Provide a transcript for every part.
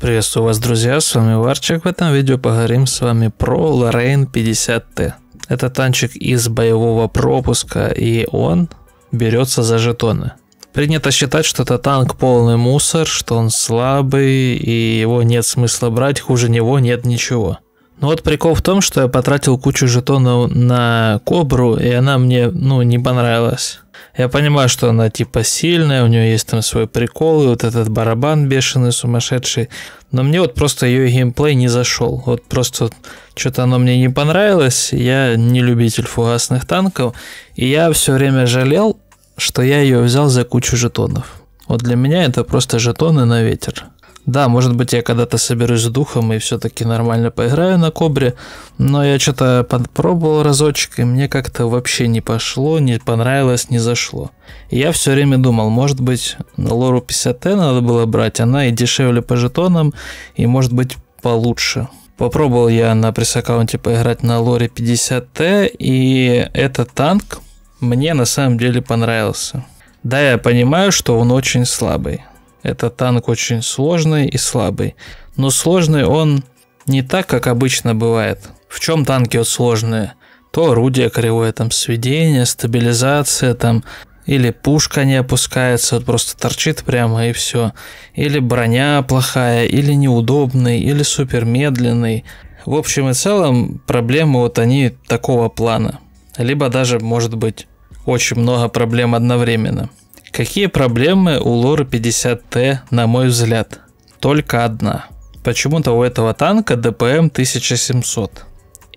Приветствую вас, друзья, с вами Варчик. В этом видео поговорим с вами про Lorraine 50 т Это танчик из боевого пропуска, и он берется за жетоны. Принято считать, что это танк полный мусор, что он слабый, и его нет смысла брать, хуже него нет ничего. Ну вот прикол в том, что я потратил кучу жетонов на кобру, и она мне, ну, не понравилась. Я понимаю, что она типа сильная, у нее есть там свой прикол, и вот этот барабан бешеный, сумасшедший. Но мне вот просто ее геймплей не зашел. Вот просто вот, что-то оно мне не понравилось. Я не любитель фугасных танков. И я все время жалел, что я ее взял за кучу жетонов. Вот для меня это просто жетоны на ветер. Да, может быть, я когда-то соберусь с духом и все-таки нормально поиграю на кобре, но я что-то подпробовал разочек, и мне как-то вообще не пошло, не понравилось, не зашло. И я все время думал, может быть, на лору 50Т надо было брать, она и дешевле по жетонам, и может быть получше. Попробовал я на пресс-аккаунте поиграть на лоре 50Т, и этот танк мне на самом деле понравился. Да, я понимаю, что он очень слабый, это танк очень сложный и слабый. Но сложный он не так, как обычно бывает. В чем танки вот сложные? То орудие кривое, там сведение, стабилизация, там или пушка не опускается, вот просто торчит прямо и все. Или броня плохая, или неудобный, или супер медленный. В общем и целом проблемы вот они такого плана. Либо даже может быть очень много проблем одновременно. Какие проблемы у Лора 50Т, на мой взгляд? Только одна. Почему-то у этого танка ДПМ 1700.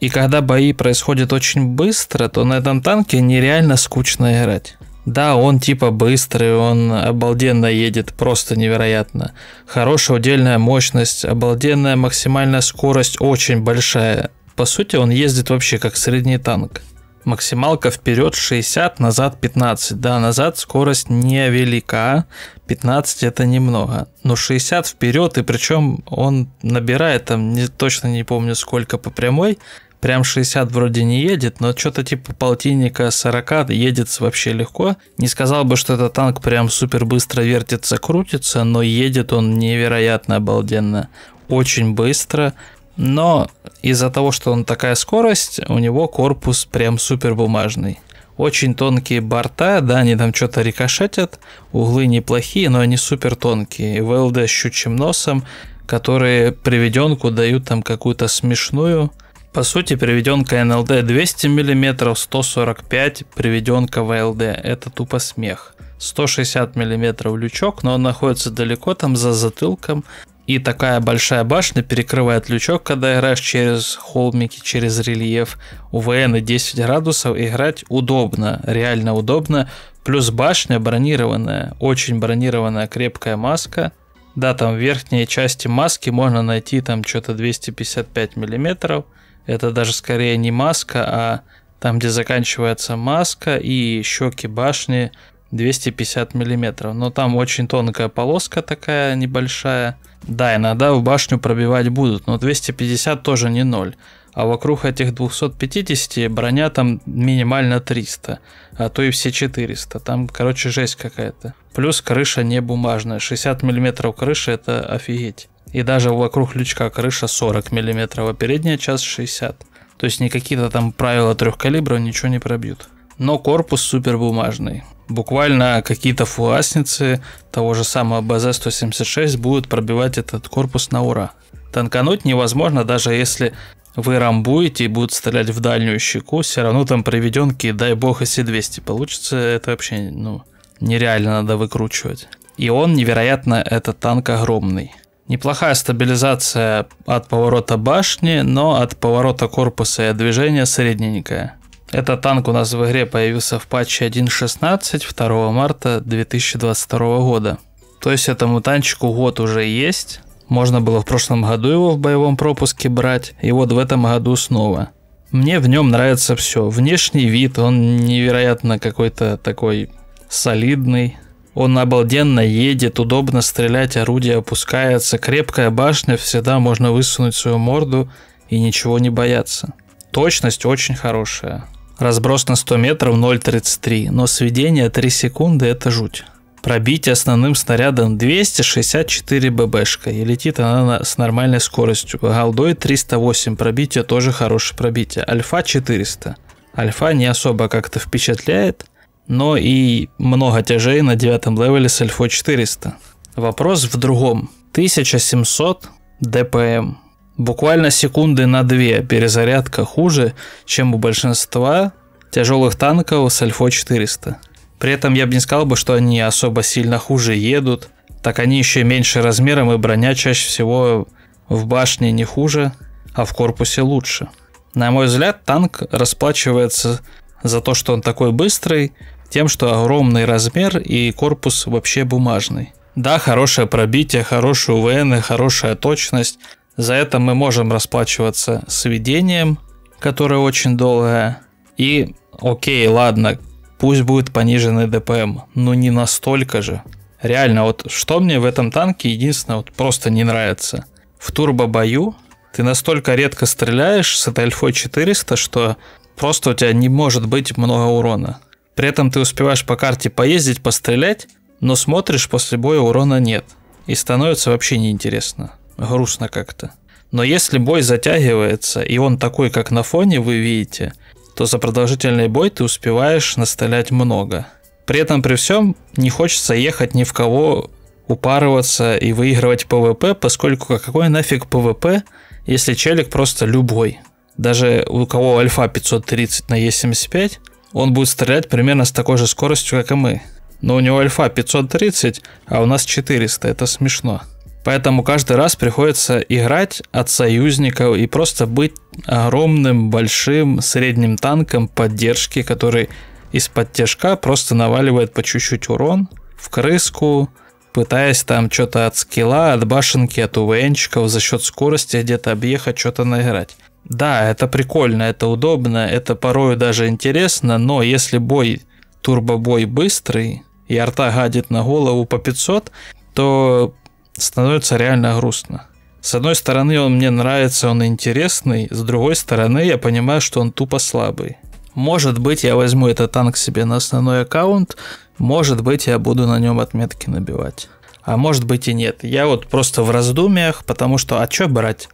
И когда бои происходят очень быстро, то на этом танке нереально скучно играть. Да, он типа быстрый, он обалденно едет, просто невероятно. Хорошая удельная мощность, обалденная максимальная скорость очень большая. По сути, он ездит вообще как средний танк максималка вперед 60, назад 15. Да, назад скорость не велика, 15 это немного. Но 60 вперед, и причем он набирает там, не, точно не помню сколько по прямой, прям 60 вроде не едет, но что-то типа полтинника 40 едет вообще легко. Не сказал бы, что этот танк прям супер быстро вертится, крутится, но едет он невероятно обалденно. Очень быстро, но из-за того, что он такая скорость, у него корпус прям супер бумажный. Очень тонкие борта, да, они там что-то рикошетят, углы неплохие, но они супер тонкие. ВЛД с щучьим носом, которые приведенку дают там какую-то смешную. По сути, приведенка НЛД 200 мм, 145 приведенка ВЛД. Это тупо смех. 160 мм лючок, но он находится далеко там за затылком, и такая большая башня перекрывает лючок, когда играешь через холмики, через рельеф. У ВН 10 градусов играть удобно, реально удобно. Плюс башня бронированная, очень бронированная крепкая маска. Да, там в верхней части маски можно найти там что-то 255 миллиметров. Это даже скорее не маска, а там, где заканчивается маска и щеки башни 250 миллиметров. Но там очень тонкая полоска такая небольшая. Да, иногда в башню пробивать будут, но 250 тоже не ноль. А вокруг этих 250 броня там минимально 300, а то и все 400. Там, короче, жесть какая-то. Плюс крыша не бумажная. 60 миллиметров крыши это офигеть. И даже вокруг лючка крыша 40 миллиметров, а передняя часть 60. То есть никакие-то там правила трехкалибра ничего не пробьют но корпус супер бумажный. Буквально какие-то фуасницы того же самого БЗ-176 будут пробивать этот корпус на ура. Танкануть невозможно, даже если вы рамбуете и будут стрелять в дальнюю щеку, все равно там приведенки, дай бог, если 200 получится, это вообще, ну, нереально надо выкручивать. И он, невероятно, этот танк огромный. Неплохая стабилизация от поворота башни, но от поворота корпуса и от движения средненькая. Этот танк у нас в игре появился в патче 1.16 2 марта 2022 года. То есть этому танчику год уже есть. Можно было в прошлом году его в боевом пропуске брать, и вот в этом году снова. Мне в нем нравится все. Внешний вид, он невероятно какой-то такой солидный. Он обалденно едет, удобно стрелять, орудие опускается, крепкая башня, всегда можно высунуть свою морду и ничего не бояться. Точность очень хорошая. Разброс на 100 метров 0,33, но сведение 3 секунды – это жуть. Пробить основным снарядом 264 ББшка, и летит она с нормальной скоростью. Голдой 308, пробитие тоже хорошее пробитие. Альфа 400. Альфа не особо как-то впечатляет, но и много тяжей на девятом левеле с Альфа 400. Вопрос в другом. 1700 ДПМ. Буквально секунды на две перезарядка хуже, чем у большинства тяжелых танков с Альфо-400. При этом я бы не сказал бы, что они особо сильно хуже едут, так они еще меньше размером и броня чаще всего в башне не хуже, а в корпусе лучше. На мой взгляд, танк расплачивается за то, что он такой быстрый, тем, что огромный размер и корпус вообще бумажный. Да, хорошее пробитие, хорошие УВН, хорошая точность, за это мы можем расплачиваться сведением, которое очень долгое. И окей, ладно, пусть будет пониженный ДПМ, но не настолько же. Реально, вот что мне в этом танке единственное вот просто не нравится. В турбо-бою ты настолько редко стреляешь с этой альфой 400, что просто у тебя не может быть много урона. При этом ты успеваешь по карте поездить, пострелять, но смотришь, после боя урона нет. И становится вообще неинтересно грустно как-то. Но если бой затягивается, и он такой, как на фоне вы видите, то за продолжительный бой ты успеваешь настолять много. При этом при всем не хочется ехать ни в кого упарываться и выигрывать ПВП, поскольку а какой нафиг ПВП, если челик просто любой. Даже у кого альфа 530 на Е75, он будет стрелять примерно с такой же скоростью, как и мы. Но у него альфа 530, а у нас 400, это смешно. Поэтому каждый раз приходится играть от союзников и просто быть огромным, большим, средним танком поддержки, который из-под тяжка просто наваливает по чуть-чуть урон в крыску, пытаясь там что-то от скилла, от башенки, от УВНчиков за счет скорости где-то объехать, что-то наиграть. Да, это прикольно, это удобно, это порою даже интересно, но если бой, турбобой быстрый, и арта гадит на голову по 500, то становится реально грустно. С одной стороны, он мне нравится, он интересный, с другой стороны, я понимаю, что он тупо слабый. Может быть, я возьму этот танк себе на основной аккаунт, может быть, я буду на нем отметки набивать. А может быть и нет. Я вот просто в раздумьях, потому что, а что брать?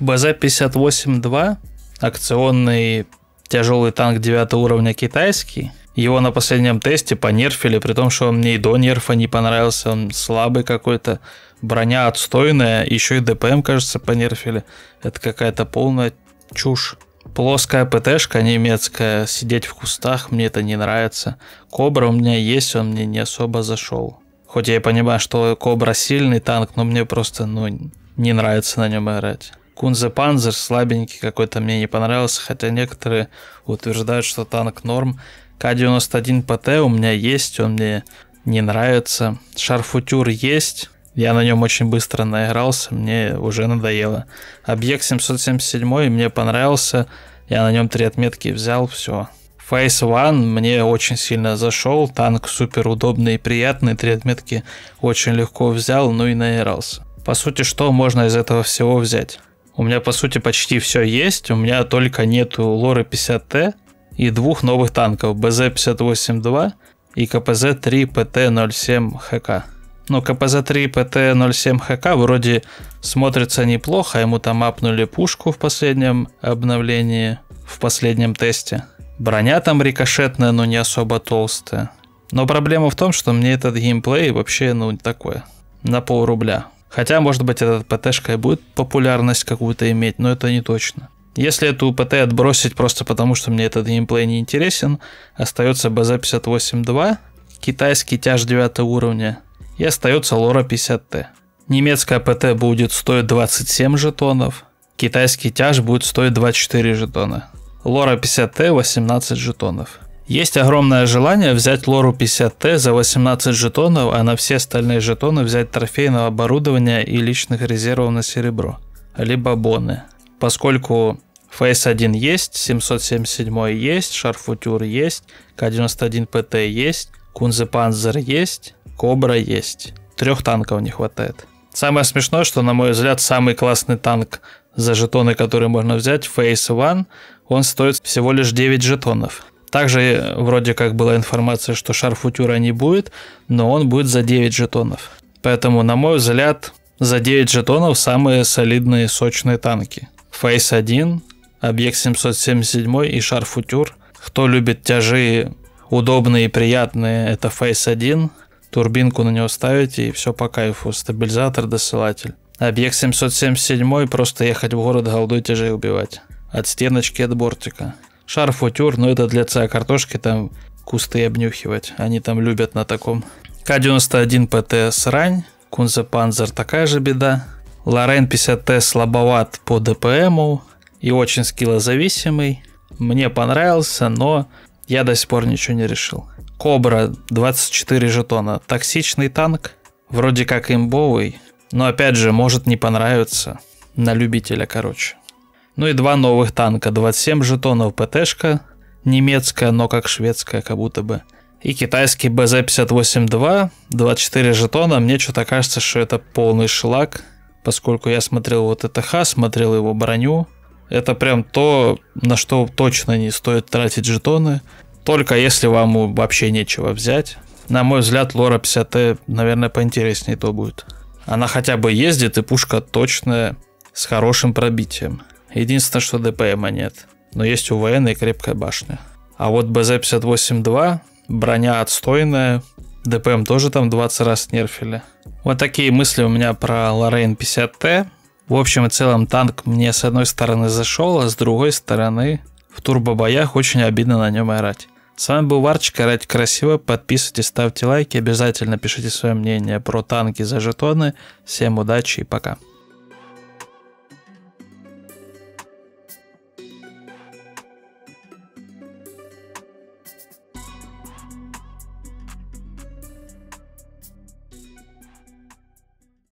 БЗ-58-2, акционный тяжелый танк 9 уровня китайский, его на последнем тесте понерфили, при том, что он мне и до нерфа не понравился, он слабый какой-то, броня отстойная, еще и ДПМ, кажется, понерфили. Это какая-то полная чушь. Плоская ПТшка немецкая, сидеть в кустах, мне это не нравится. Кобра у меня есть, он мне не особо зашел. Хоть я и понимаю, что Кобра сильный танк, но мне просто ну, не нравится на нем играть. Кунзе Панзер слабенький какой-то мне не понравился, хотя некоторые утверждают, что танк норм. К91ПТ у меня есть, он мне не нравится. Шарфутюр есть, я на нем очень быстро наигрался, мне уже надоело. Объект 777 мне понравился, я на нем три отметки взял, все. Face One мне очень сильно зашел, танк супер удобный и приятный, три отметки очень легко взял, ну и наигрался. По сути, что можно из этого всего взять? У меня, по сути, почти все есть, у меня только нету лоры 50Т, и двух новых танков БЗ-58-2 и КПЗ-3 ПТ-07 ХК. Но ну, КПЗ-3 ПТ-07 ХК вроде смотрится неплохо, ему там апнули пушку в последнем обновлении, в последнем тесте. Броня там рикошетная, но не особо толстая. Но проблема в том, что мне этот геймплей вообще, ну, такое, на пол рубля. Хотя, может быть, этот ПТшка и будет популярность какую-то иметь, но это не точно. Если эту УПТ отбросить просто потому, что мне этот геймплей не интересен, остается бз 582, китайский тяж 9 уровня и остается лора 50Т. Немецкая ПТ будет стоить 27 жетонов, китайский тяж будет стоить 24 жетона. Лора 50Т 18 жетонов. Есть огромное желание взять лору 50Т за 18 жетонов, а на все остальные жетоны взять трофейного оборудования и личных резервов на серебро, либо боны поскольку Face 1 есть, 777 есть, Шарфутюр есть, К-91ПТ есть, Кунзепанзер есть, Кобра есть. Трех танков не хватает. Самое смешное, что, на мой взгляд, самый классный танк за жетоны, которые можно взять, Face One, он стоит всего лишь 9 жетонов. Также э, вроде как была информация, что шарфутюра не будет, но он будет за 9 жетонов. Поэтому, на мой взгляд, за 9 жетонов самые солидные сочные танки. Face 1, Объект 777 и Шар Футюр. Кто любит тяжи удобные и приятные, это Face 1. Турбинку на него ставите и все по кайфу. Стабилизатор, досылатель. Объект 777 просто ехать в город голдой тяжей убивать. От стеночки, от бортика. Шар футюр, но это для ца картошки, там кусты обнюхивать. Они там любят на таком. К-91 ПТ срань. Кунзе Панзер такая же беда. Лорен 50 t слабоват по ДПМу и очень скиллозависимый. Мне понравился, но я до сих пор ничего не решил. Кобра 24 жетона. Токсичный танк, вроде как имбовый, но опять же, может не понравиться. На любителя, короче. Ну и два новых танка. 27 жетонов ПТшка, немецкая, но как шведская, как будто бы. И китайский БЗ-58-2, 24 жетона. Мне что-то кажется, что это полный шлак поскольку я смотрел вот это Ха, смотрел его броню. Это прям то, на что точно не стоит тратить жетоны, только если вам вообще нечего взять. На мой взгляд, Лора 50Т, наверное, поинтереснее то будет. Она хотя бы ездит, и пушка точная, с хорошим пробитием. Единственное, что ДПМа нет. Но есть УВН и крепкая башня. А вот БЗ-58-2, броня отстойная, ДПМ тоже там 20 раз нерфили. Вот такие мысли у меня про Лорейн 50Т. В общем и целом танк мне с одной стороны зашел, а с другой стороны в турбобоях очень обидно на нем орать. С вами был Варчик, орать красиво, подписывайтесь, ставьте лайки, обязательно пишите свое мнение про танки за жетоны. Всем удачи и пока.